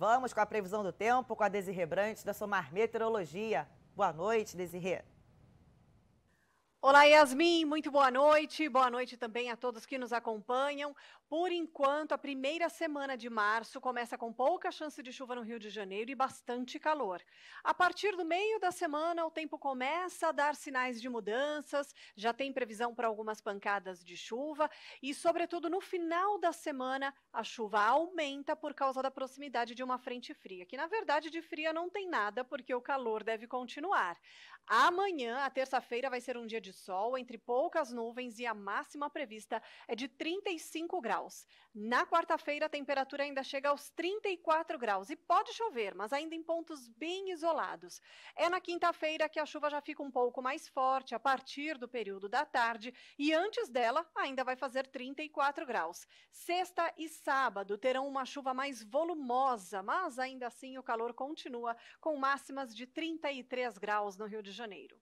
vamos com a previsão do tempo com a Desirrebrante da Somar Meteorologia. Boa noite, Desirre. Olá, Yasmin, muito boa noite. Boa noite também a todos que nos acompanham. Por enquanto, a primeira semana de março começa com pouca chance de chuva no Rio de Janeiro e bastante calor. A partir do meio da semana, o tempo começa a dar sinais de mudanças, já tem previsão para algumas pancadas de chuva e, sobretudo, no final da semana, a chuva aumenta por causa da proximidade de uma frente fria, que na verdade de fria não tem nada, porque o calor deve continuar. Amanhã, a terça-feira, vai ser um dia de de sol entre poucas nuvens e a máxima prevista é de 35 graus. Na quarta-feira, a temperatura ainda chega aos 34 graus e pode chover, mas ainda em pontos bem isolados. É na quinta-feira que a chuva já fica um pouco mais forte, a partir do período da tarde, e antes dela ainda vai fazer 34 graus. Sexta e sábado terão uma chuva mais volumosa, mas ainda assim o calor continua, com máximas de 33 graus no Rio de Janeiro.